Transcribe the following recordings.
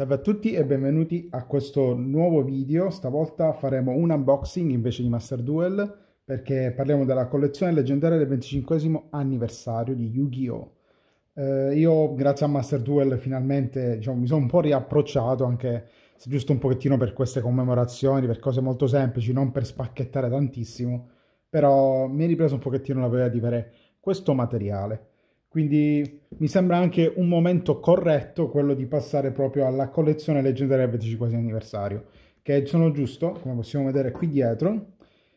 Salve a tutti e benvenuti a questo nuovo video, stavolta faremo un unboxing invece di Master Duel perché parliamo della collezione leggendaria del 25 anniversario di Yu-Gi-Oh! Eh, io grazie a Master Duel finalmente diciamo, mi sono un po' riapprocciato anche se giusto un pochettino per queste commemorazioni, per cose molto semplici, non per spacchettare tantissimo, però mi è ripreso un pochettino la voglia di avere questo materiale. Quindi mi sembra anche un momento corretto quello di passare proprio alla collezione leggendaria del 25 anniversario, che sono giusto, come possiamo vedere qui dietro,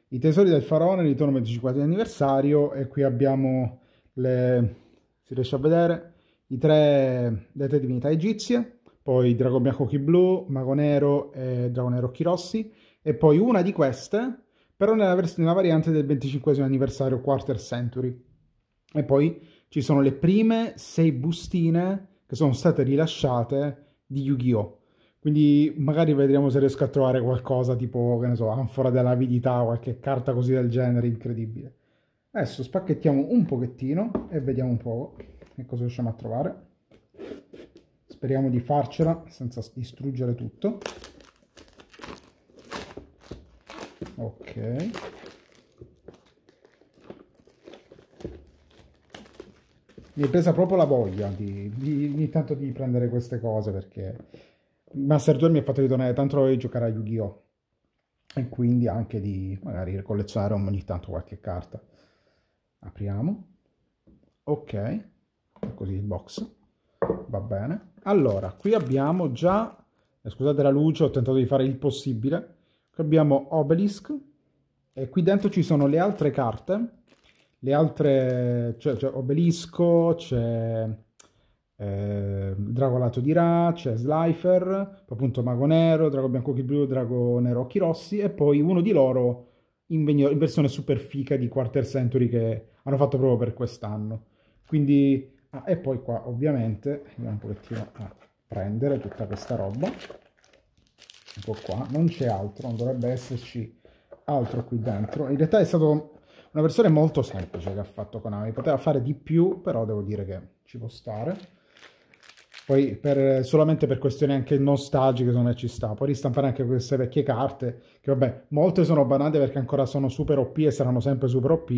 i tesori del faraone, ritorno del 25 anniversario e qui abbiamo le... si riesce a vedere? I tre, le tre divinità egizie, poi Drago Bianco Occhi Blu, Mago Nero e Drago Nero Occhi Rossi, e poi una di queste, però nella, vers- nella variante del 25 anniversario Quarter Century. E poi ci sono le prime sei bustine che sono state rilasciate di Yu-Gi-Oh! Quindi magari vedremo se riesco a trovare qualcosa tipo, che ne so, Anfora dell'avidità, qualche carta così del genere, incredibile. Adesso spacchettiamo un pochettino e vediamo un po' che cosa riusciamo a trovare. Speriamo di farcela senza distruggere tutto. Ok. mi è presa proprio la voglia di, di, ogni tanto di prendere queste cose perché Master 2 mi ha fatto ritornare tanto voglia di giocare a Yu-Gi-Oh! e quindi anche di magari collezionare ogni tanto qualche carta. Apriamo. Ok, così il box. Va bene. Allora, qui abbiamo già... Eh, scusate la luce, ho tentato di fare il possibile. Qui abbiamo Obelisk. E qui dentro ci sono le altre carte le altre, cioè, cioè Obelisco, c'è eh, Drago Lato di Ra, c'è Slifer, appunto Mago Nero, Drago Bianco Occhi Blu, Drago Nero Occhi Rossi e poi uno di loro in, in versione super fica di Quarter Century che hanno fatto proprio per quest'anno. Quindi, ah, e poi qua ovviamente, andiamo un pochettino a prendere tutta questa roba, un po' qua, non c'è altro, non dovrebbe esserci altro qui dentro. In realtà è stato una versione molto semplice che ha fatto Konami, poteva fare di più, però devo dire che ci può stare. Poi per, solamente per questioni anche nostalgiche secondo me ci sta. Puoi ristampare anche queste vecchie carte, che vabbè, molte sono banate perché ancora sono super OP e saranno sempre super OP,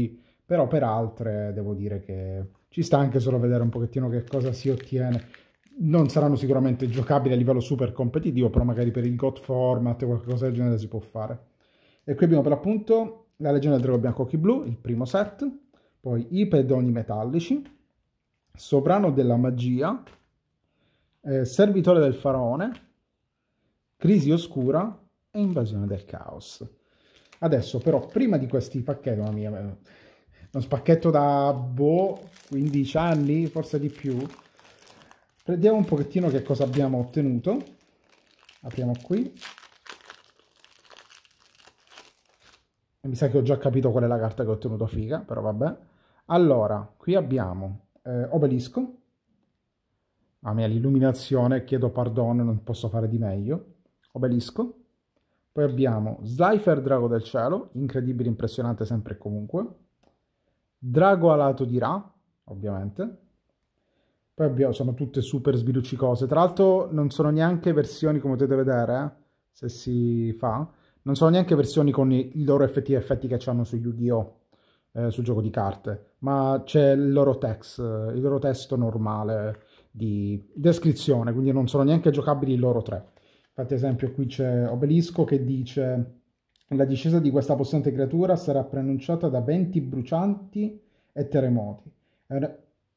però per altre devo dire che ci sta anche solo vedere un pochettino che cosa si ottiene. Non saranno sicuramente giocabili a livello super competitivo, però magari per il God Format o qualcosa del genere si può fare. E qui abbiamo per l'appunto la Legione del Drago Bianco Occhi Blu, il primo set, poi I Pedoni Metallici, Soprano della Magia, eh, Servitore del Faraone, Crisi Oscura e Invasione del Caos. Adesso però, prima di questi pacchetti, mamma mia, eh, uno spacchetto da boh, 15 anni, forse di più, vediamo un pochettino che cosa abbiamo ottenuto. Apriamo qui, mi sa che ho già capito qual è la carta che ho ottenuto figa, però vabbè. Allora, qui abbiamo eh, Obelisco. Ah mia, l'illuminazione, chiedo perdono, non posso fare di meglio. Obelisco. Poi abbiamo Slifer, Drago del Cielo, incredibile, impressionante sempre e comunque. Drago alato di Ra, ovviamente. Poi abbiamo, sono tutte super sbiluccicose. Tra l'altro non sono neanche versioni come potete vedere, eh, se si fa non sono neanche versioni con i loro effettivi effetti che hanno su Yu-Gi-Oh! Eh, sul gioco di carte, ma c'è il loro text, il loro testo normale di descrizione, quindi non sono neanche giocabili loro tre. Infatti, ad esempio, qui c'è Obelisco che dice la discesa di questa possente creatura sarà preannunciata da venti brucianti e terremoti.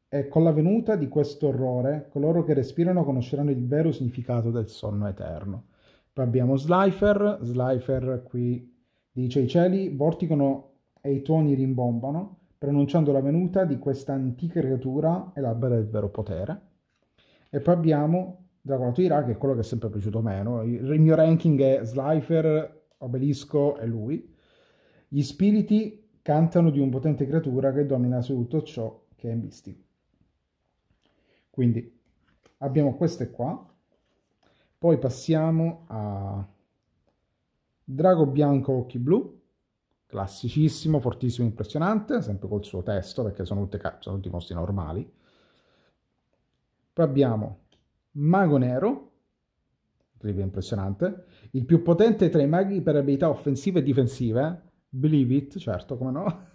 E con la venuta di questo orrore, coloro che respirano conosceranno il vero significato del sonno eterno. Poi abbiamo Slifer, Slifer qui dice i cieli vorticano e i tuoni rimbombano, pronunciando la venuta di questa antica creatura e l'albero del vero potere. E poi abbiamo Dracula Ira, che è quello che è sempre piaciuto meno. Il mio ranking è Slifer, Obelisco e lui. Gli spiriti cantano di un potente creatura che domina su tutto ciò che è mistico. Quindi abbiamo queste qua, poi passiamo a Drago Bianco Occhi Blu, classicissimo, fortissimo, impressionante, sempre col suo testo, perché sono tutte sono tutti mostri normali. Poi abbiamo Mago Nero, incredibile, impressionante, il più potente tra i maghi per abilità offensive e difensive, eh? believe it, certo, come no,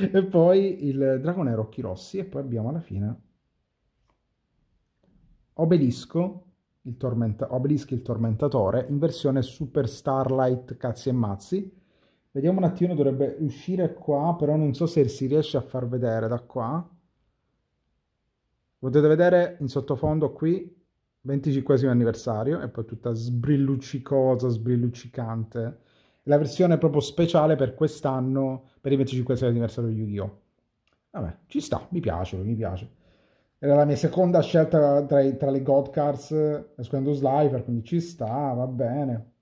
e poi il Drago Nero Occhi Rossi, e poi abbiamo alla fine Obelisco, il tormenta- Obelisk il tormentatore in versione Super Starlight cazzi e mazzi. Vediamo un attimo, dovrebbe uscire qua, però non so se si riesce a far vedere da qua. Potete vedere in sottofondo qui 25 anniversario e poi tutta sbrilluccicosa, sbrilluccicante. La versione proprio speciale per quest'anno, per il 25 anniversario di Yu-Gi-Oh! Vabbè, ci sta, mi piace, mi piace era la mia seconda scelta tra, i, tra le God Cards e Squendus Sliver, quindi ci sta, va bene.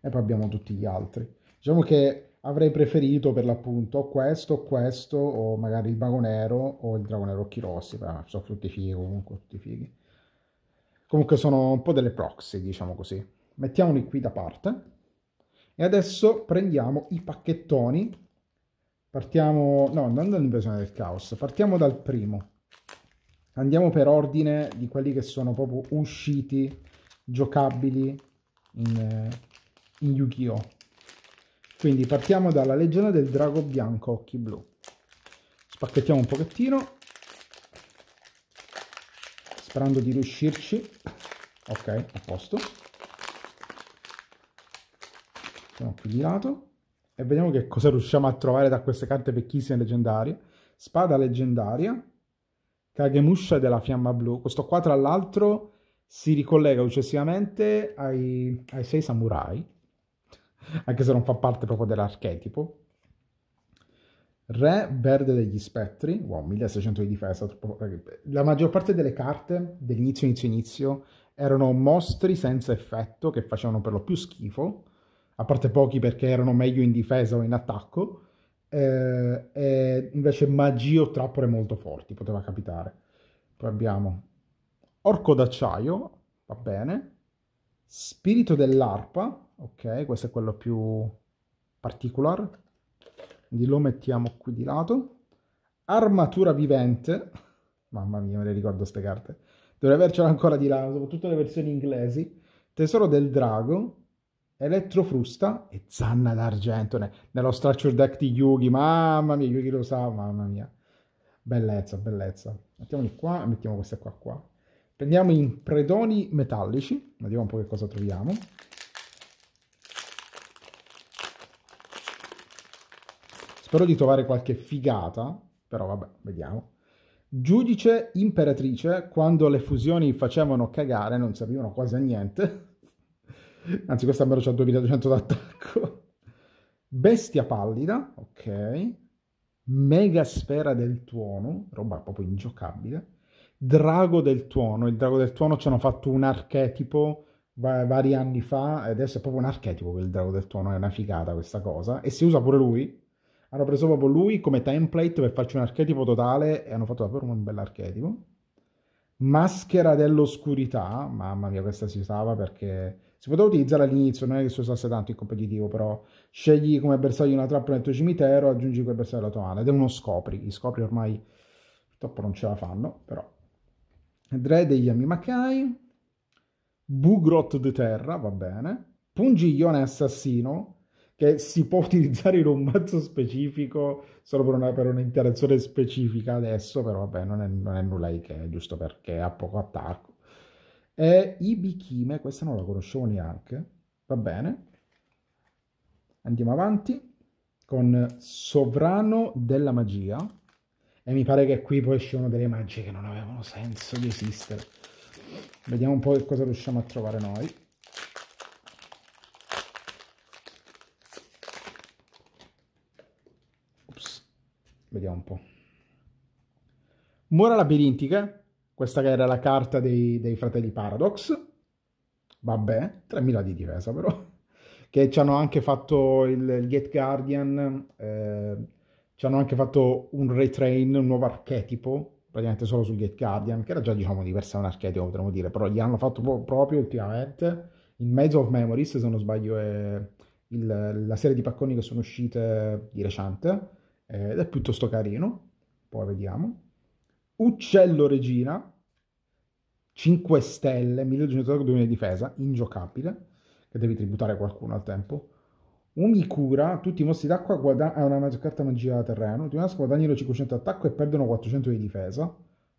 E poi abbiamo tutti gli altri. Diciamo che avrei preferito per l'appunto questo, questo, o magari il mago nero o il dragonero occhi rossi, però sono tutti fighi comunque, tutti fighi. Comunque sono un po' delle proxy, diciamo così. Mettiamoli qui da parte. E adesso prendiamo i pacchettoni. Partiamo, no, non dall'invasione del caos, partiamo dal primo. Andiamo per ordine di quelli che sono proprio usciti, giocabili in, eh, in Yu-Gi-Oh! Quindi partiamo dalla leggenda del drago bianco occhi blu. Spacchettiamo un pochettino, sperando di riuscirci. Ok, a posto. Mettiamo qui di lato e vediamo che cosa riusciamo a trovare da queste carte vecchissime leggendarie. Spada leggendaria, Kagemusha della Fiamma Blu. Questo qua, tra l'altro, si ricollega successivamente ai, ai sei samurai, anche se non fa parte proprio dell'archetipo. Re Verde degli Spettri, wow, 1600 di difesa. Troppo... La maggior parte delle carte dell'inizio, inizio, inizio erano mostri senza effetto che facevano per lo più schifo, a parte pochi perché erano meglio in difesa o in attacco, eh, e invece magie o trappole molto forti, poteva capitare. Poi abbiamo Orco d'acciaio, va bene. Spirito dell'arpa, ok, questo è quello più particolare. Quindi lo mettiamo qui di lato. Armatura vivente, mamma mia me le ricordo queste carte. Dovrei avercela ancora di là, soprattutto le versioni inglesi. Tesoro del drago, Elettrofrusta e Zanna d'Argento ne- nello structure deck di Yugi. Mamma mia, Yugi lo sa, mamma mia. Bellezza, bellezza. Mettiamoli qua e mettiamo queste qua qua. Prendiamo in predoni metallici, vediamo un po' che cosa troviamo. Spero di trovare qualche figata, però vabbè, vediamo. Giudice imperatrice, quando le fusioni facevano cagare, non servivano quasi a niente. Anzi, questa almeno c'ha 2200 d'attacco. Bestia pallida, ok. Mega sfera del tuono, roba proprio ingiocabile. Drago del tuono, il drago del tuono ci hanno fatto un archetipo vari anni fa, adesso è proprio un archetipo quel drago del tuono, è una figata questa cosa, e si usa pure lui. Hanno preso proprio lui come template per farci un archetipo totale e hanno fatto davvero un bel archetipo. Maschera dell'oscurità, mamma mia, questa si usava perché si poteva utilizzare all'inizio, non è che si usasse tanto in competitivo, però scegli come bersaglio una trappola nel tuo cimitero, aggiungi quel bersaglio alla tua mano, ed è uno scopri, i scopri ormai purtroppo non ce la fanno, però. Dre degli Amimakai, Bugrot de Terra, va bene, Pungiglione Assassino, che si può utilizzare in un mazzo specifico solo per, una, per un'interazione specifica adesso, però vabbè, non è, non è nulla di che, giusto perché ha poco attacco e Ibichime, questa non la conoscevo neanche, va bene. Andiamo avanti con Sovrano della Magia. E mi pare che qui poi ci delle magie che non avevano senso di esistere. Vediamo un po' che cosa riusciamo a trovare noi. Ups. Vediamo un po'. Mora labirintica, questa era la carta dei, dei fratelli Paradox. Vabbè, 3000 di difesa però. Che ci hanno anche fatto il, il Gate Guardian, eh, ci hanno anche fatto un retrain, un nuovo archetipo, praticamente solo sul Gate Guardian, che era già diciamo di per un archetipo potremmo dire, però gli hanno fatto proprio ultimamente. In Maze of Memories, se non sbaglio, è il, la serie di pacconi che sono uscite di recente, eh, ed è piuttosto carino. Poi vediamo. Uccello Regina, 5 stelle, 1200 2000 di difesa, ingiocabile, che devi tributare qualcuno al tempo. Umikura, tutti i mostri d'acqua guadagn- è una carta magia da terreno, tutti i mostri guadagnano 500 attacco e perdono 400 di difesa.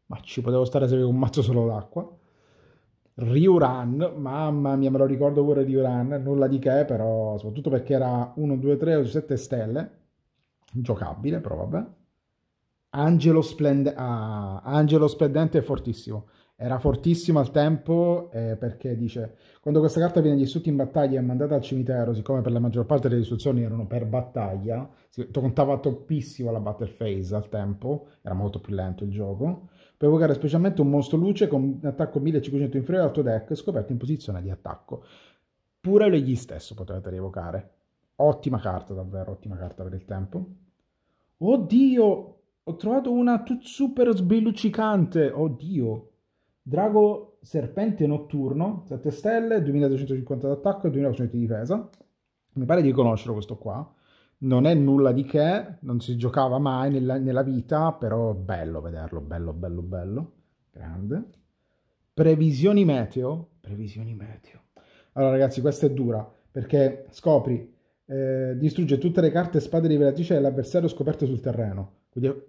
Ma ci potevo stare se avevo un mazzo solo d'acqua. Ryuran, mamma mia, me lo ricordo pure Ryuran, nulla di che, però soprattutto perché era 1, 2, 3 o 7 stelle, giocabile, però vabbè. Angelo, splend- ah, Angelo Splendente è fortissimo. Era fortissimo al tempo eh, perché dice quando questa carta viene distrutta in battaglia e mandata al cimitero, siccome per la maggior parte delle distruzioni erano per battaglia, si contava toppissimo la battle phase al tempo, era molto più lento il gioco, puoi evocare specialmente un mostro luce con un attacco 1500 inferiore al tuo deck scoperto in posizione di attacco. Pure lui stesso potevate rievocare. Ottima carta, davvero ottima carta per il tempo. Oddio, ho trovato una tut super sbelluccicante. Oddio. Drago serpente notturno, 7 stelle, 2250 d'attacco e 2900 di difesa. Mi pare di conoscerlo questo qua. Non è nulla di che, non si giocava mai nella, nella vita, però è bello vederlo, bello, bello, bello. Grande. Previsioni meteo. Previsioni meteo. Allora ragazzi, questa è dura, perché scopri, eh, distrugge tutte le carte e spade rivelatrice dell'avversario scoperte sul terreno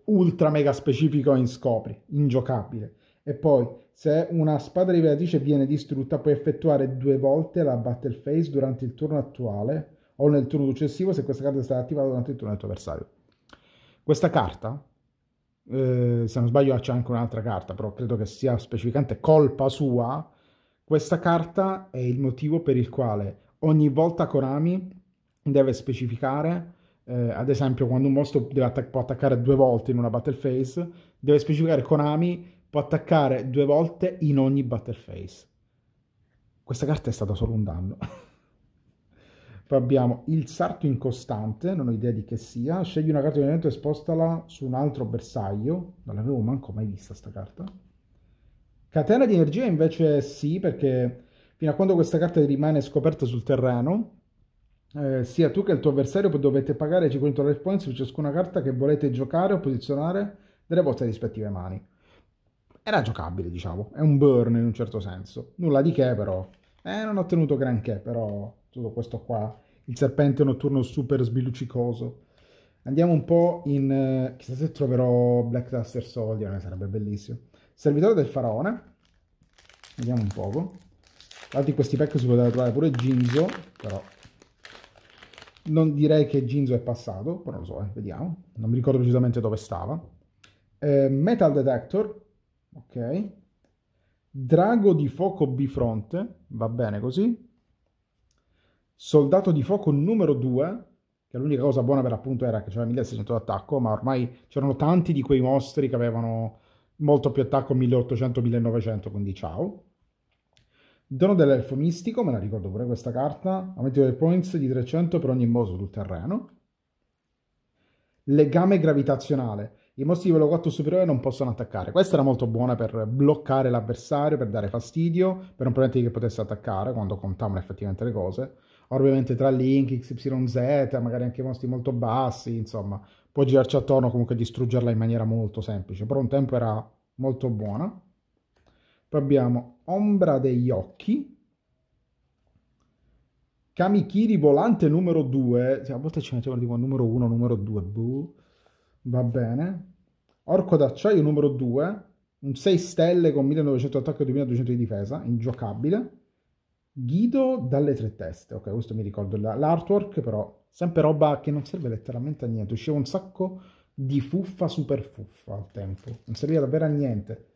ultra mega specifico in scopri, ingiocabile. E poi, se una spada rivelatrice viene distrutta, puoi effettuare due volte la battle phase durante il turno attuale o nel turno successivo se questa carta è stata attivata durante il turno del tuo avversario. Questa carta, eh, se non sbaglio c'è anche un'altra carta, però credo che sia specificante colpa sua, questa carta è il motivo per il quale ogni volta Konami deve specificare eh, ad esempio quando un mostro attac- può attaccare due volte in una battle phase, deve specificare Konami può attaccare due volte in ogni battle phase. Questa carta è stata solo un danno. Poi abbiamo il sarto incostante, non ho idea di che sia. Scegli una carta di movimento e spostala su un altro bersaglio. Non l'avevo manco mai vista questa carta. Catena di energia invece sì, perché fino a quando questa carta rimane scoperta sul terreno, eh, sia tu che il tuo avversario dovete pagare 50 life points per ciascuna carta che volete giocare o posizionare nelle vostre rispettive mani. Era giocabile, diciamo, è un burn in un certo senso. Nulla di che, però. Eh, non ho ottenuto granché, però tutto questo qua. Il serpente notturno super sbilucicoso. Andiamo un po' in... Eh, chissà se troverò Black Duster Soldier, eh, sarebbe bellissimo. Servitore del faraone. Vediamo un poco. Tanti questi pack si poteva trovare pure Ginzo, però non direi che Ginzo è passato, però non lo so, eh, vediamo. Non mi ricordo precisamente dove stava. Eh, Metal Detector, ok. Drago di fuoco bifronte, va bene così. Soldato di fuoco numero 2, che l'unica cosa buona per appunto era che c'era 1600 d'attacco, ma ormai c'erano tanti di quei mostri che avevano molto più attacco 1800-1900, quindi ciao dono dell'elfo mistico, me la ricordo pure questa carta, aumento dei points di 300 per ogni mosso sul terreno. Legame gravitazionale, i mostri di livello 4 superiore non possono attaccare. Questa era molto buona per bloccare l'avversario, per dare fastidio, per non permettergli che potesse attaccare quando contavano effettivamente le cose. Ovviamente tra Link, XYZ, magari anche mostri molto bassi, insomma, può girarci attorno, comunque distruggerla in maniera molto semplice. Però un tempo era molto buona. Poi abbiamo Ombra degli Occhi, Kamikiri Volante numero 2, a volte ci mettevano tipo numero 1, numero 2, boh. va bene, Orco d'Acciaio numero 2, un 6 stelle con 1900 attacco e 2200 di difesa, ingiocabile. Guido dalle tre teste, ok, questo mi ricordo l'artwork, però sempre roba che non serve letteralmente a niente, usciva un sacco di fuffa super fuffa al tempo, non serviva davvero a niente.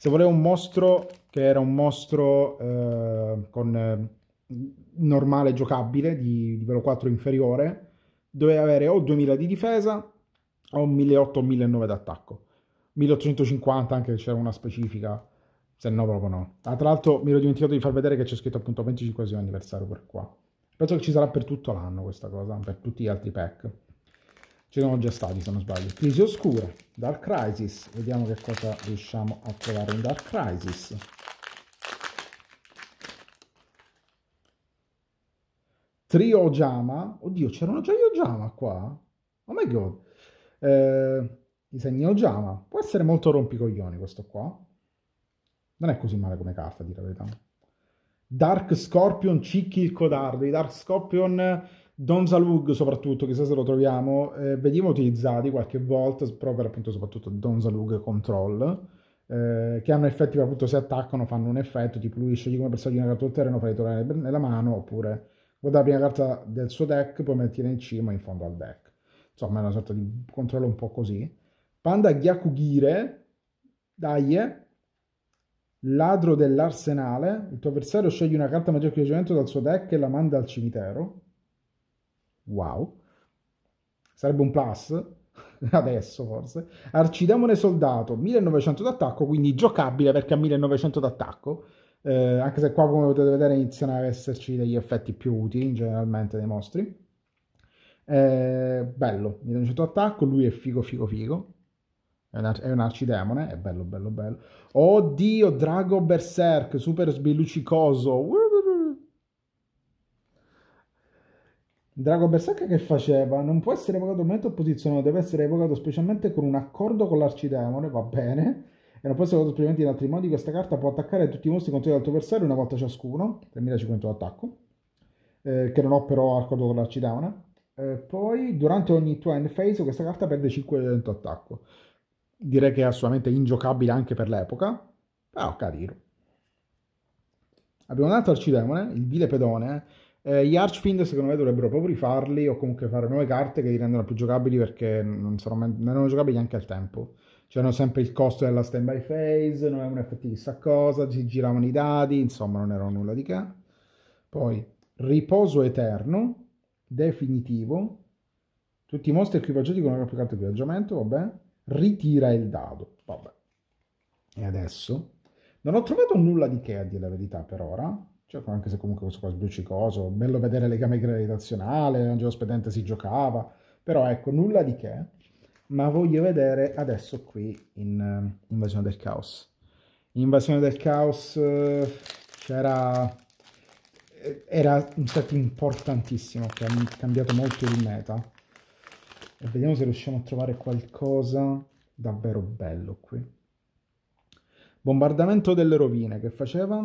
Se volevo un mostro che era un mostro eh, con eh, normale giocabile di livello 4 inferiore, doveva avere o 2000 di difesa o 1800 o 1900 d'attacco. 1850 anche c'era una specifica, se no proprio no. Ah, tra l'altro mi ero dimenticato di far vedere che c'è scritto appunto 25 anniversario per qua. Penso che ci sarà per tutto l'anno questa cosa, per tutti gli altri pack ce ne sono già stati se non sbaglio crisi oscura dark crisis vediamo che cosa riusciamo a trovare in dark crisis trio Jama oddio c'erano già io Jama qua oh my god eh, disegno Jama può essere molto rompicoglioni questo qua non è così male come carta dire la verità Dark Scorpion cicchi il codardo. I Dark Scorpion Don Zalug soprattutto, chissà se lo troviamo, eh, veniva utilizzati qualche volta però per appunto soprattutto Don Zalug Control, eh, che hanno effetti che appunto se attaccano fanno un effetto, tipo lui sceglie come personaggio una carta del terreno, fai tornare nella mano, oppure guarda la prima carta del suo deck, poi mettila in cima in fondo al deck. Insomma è una sorta di controllo un po' così. Panda Gyakugire, dai, eh. ladro dell'arsenale, il tuo avversario sceglie una carta magica di giocamento dal suo deck e la manda al cimitero wow. Sarebbe un plus, adesso forse. Arcidemone Soldato, 1900 d'attacco, quindi giocabile perché ha 1900 d'attacco. Eh, anche se qua, come potete vedere, iniziano ad esserci degli effetti più utili, generalmente, dei mostri. Eh, bello, 1900 d'attacco, lui è figo figo figo. È un, arcidemone, è bello bello bello. Oddio, Drago Berserk, super sbilucicoso. Uh! Drago Berserk che faceva? Non può essere evocato al momento opposizionale, deve essere evocato specialmente con un accordo con l'arcidemone, va bene. E non può essere evocato specialmente in altri modi. Questa carta può attaccare tutti i mostri contro avversario una volta ciascuno, 3500 d'attacco, eh, che non ho però accordo con l'arcidemone. Eh, poi, durante ogni tua end phase, questa carta perde 500 attacco. Direi che è assolutamente ingiocabile anche per l'epoca, però ah, carino. Abbiamo un altro arcidemone, il vile pedone, eh eh, gli Archfiend secondo me dovrebbero proprio rifarli o comunque fare nuove carte che li rendano più giocabili perché non, erano giocabili neanche al tempo. C'erano cioè, sempre il costo della stand by phase, non avevano effetti chissà cosa, si giravano i dadi, insomma non erano nulla di che. Poi riposo eterno, definitivo, tutti i mostri equipaggiati con una più carta di equipaggiamento, vabbè, ritira il dado, vabbè. E adesso? Non ho trovato nulla di che a dire la verità per ora, Gioco cioè, anche se comunque questo qua è sbiocicoso. Bello vedere le gambe gravitazionali, Angelo Spedente si giocava. Però ecco, nulla di che. Ma voglio vedere adesso qui in uh, Invasione del Caos. In Invasione del Caos uh, c'era... Eh, era un set importantissimo che ha cambiato molto il meta. E vediamo se riusciamo a trovare qualcosa davvero bello qui. Bombardamento delle rovine che faceva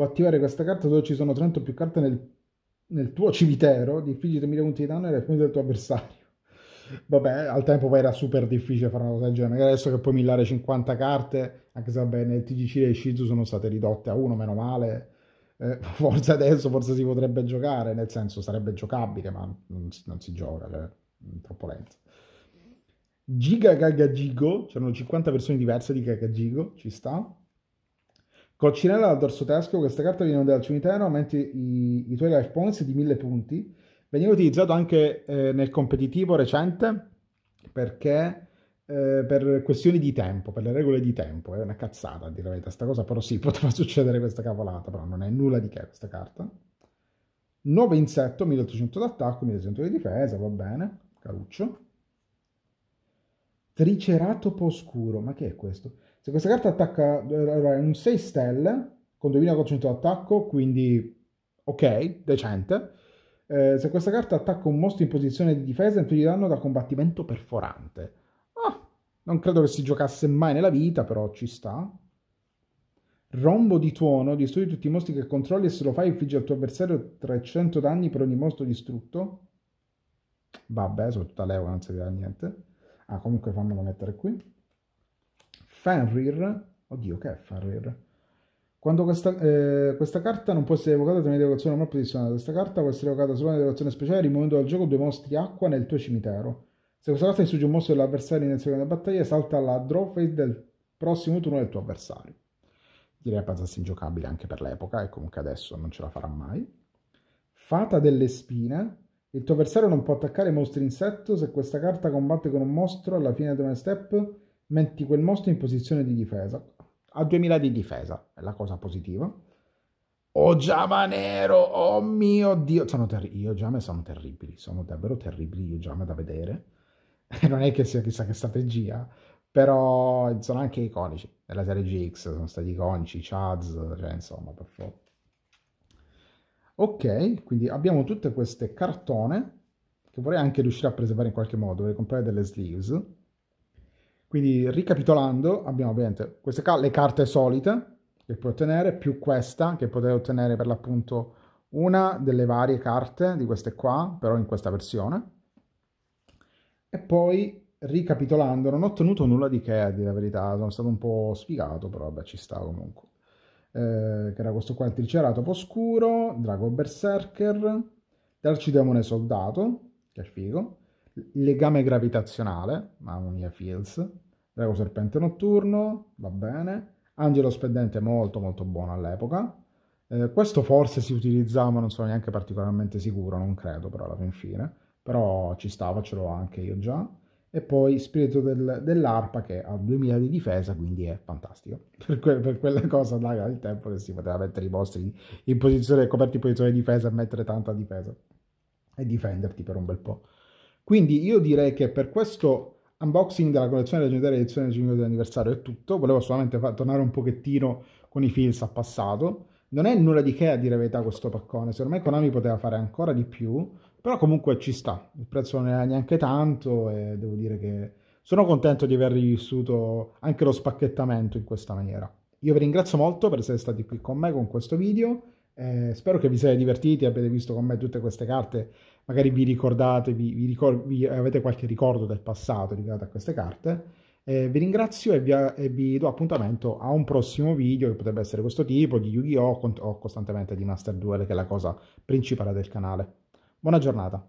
può attivare questa carta dove ci sono 30 o più carte nel, nel tuo cimitero, difficile 3000 punti di danno e respingi del tuo avversario. Vabbè, al tempo poi era super difficile fare una cosa del genere, magari adesso che puoi millare 50 carte, anche se vabbè nel TGC le Shizu sono state ridotte a uno, meno male, eh, forse adesso forse si potrebbe giocare, nel senso sarebbe giocabile, ma non, si, non si gioca, cioè, è mm, troppo lento. Giga Gagagigo, c'erano 50 persone diverse di Gigo, ci sta. Coccinella Cinella al dorso Tasco, questa carta viene dal cimitero, aumenti i, i tuoi life points di 1000 punti. Veniva utilizzato anche eh, nel competitivo recente perché eh, per questioni di tempo, per le regole di tempo, è una cazzata a dire la verità sta cosa, però sì, poteva succedere questa cavolata, però non è nulla di che questa carta. 9 insetto, 1800 d'attacco, 1600 di difesa, va bene, caruccio. Triceratopo oscuro, ma che è questo? Se questa carta attacca, allora è un 6 stelle, con 2400 d'attacco, quindi ok, decente. Eh, se questa carta attacca un mostro in posizione di difesa, infligge danno da combattimento perforante. Ah, non credo che si giocasse mai nella vita, però ci sta. Rombo di tuono, distruggi tutti i mostri che controlli e se lo fai infligge al tuo avversario 300 danni per ogni mostro distrutto. Vabbè, sono tutta l'euro, non servirà a niente. Ah, comunque fammelo mettere qui. Fenrir, oddio che è Fenrir? Quando questa, eh, questa, carta non può essere evocata tramite evocazione non posizionata, questa carta può essere evocata solo nella evocazione speciale rimuovendo dal gioco due mostri acqua nel tuo cimitero. Se questa carta distrugge un mostro dell'avversario in seconda battaglia, salta alla draw phase del prossimo turno del tuo avversario. Direi abbastanza ingiocabile anche per l'epoca e comunque adesso non ce la farà mai. Fata delle spine. Il tuo avversario non può attaccare mostri insetto se questa carta combatte con un mostro alla fine del tuo step metti quel mostro in posizione di difesa, a 2000 di difesa, è la cosa positiva. Oh Giama Nero, oh mio Dio, sono terri- io Giama sono terribili, sono davvero terribili io Giama da vedere. non è che sia chissà che strategia, però sono anche iconici. Nella serie GX sono stati iconici, Chaz, cioè insomma, per favore. Ok, quindi abbiamo tutte queste cartone che vorrei anche riuscire a preservare in qualche modo, dovrei comprare delle sleeves quindi ricapitolando, abbiamo ovviamente queste ca- le carte solite che puoi ottenere, più questa che potete ottenere per l'appunto una delle varie carte di queste qua, però in questa versione. E poi ricapitolando, non ho ottenuto nulla di che, a dire la verità, sono stato un po' sfigato, però vabbè ci sta comunque. Eh, che era questo qua, il Triceratopo scuro, Drago Berserker, Darcidemone Soldato, che è figo, legame gravitazionale, mamma mia feels, Drago Serpente Notturno, va bene, Angelo Spendente molto molto buono all'epoca, eh, questo forse si utilizzava, ma non sono neanche particolarmente sicuro, non credo però alla fin fine, però ci stava, ce l'ho anche io già, e poi Spirito del, dell'Arpa che ha 2000 di difesa, quindi è fantastico. Per, que, per quella cosa là il tempo che si poteva mettere i vostri in posizione, coperti in posizione di difesa e mettere tanta difesa e difenderti per un bel po'. Quindi io direi che per questo unboxing della collezione leggendaria edizione del 5 anniversario è tutto, volevo solamente far tornare un pochettino con i feels al passato. Non è nulla di che a dire verità questo paccone, secondo me Konami poteva fare ancora di più, però comunque ci sta, il prezzo non era neanche tanto e devo dire che sono contento di aver rivissuto anche lo spacchettamento in questa maniera. Io vi ringrazio molto per essere stati qui con me con questo video, eh, spero che vi siate divertiti, e abbiate visto con me tutte queste carte magari vi ricordate, vi, vi, ricor- vi avete qualche ricordo del passato legato a queste carte. Eh, vi ringrazio e vi, e vi, do appuntamento a un prossimo video che potrebbe essere questo tipo di Yu-Gi-Oh! o costantemente di Master Duel che è la cosa principale del canale. Buona giornata!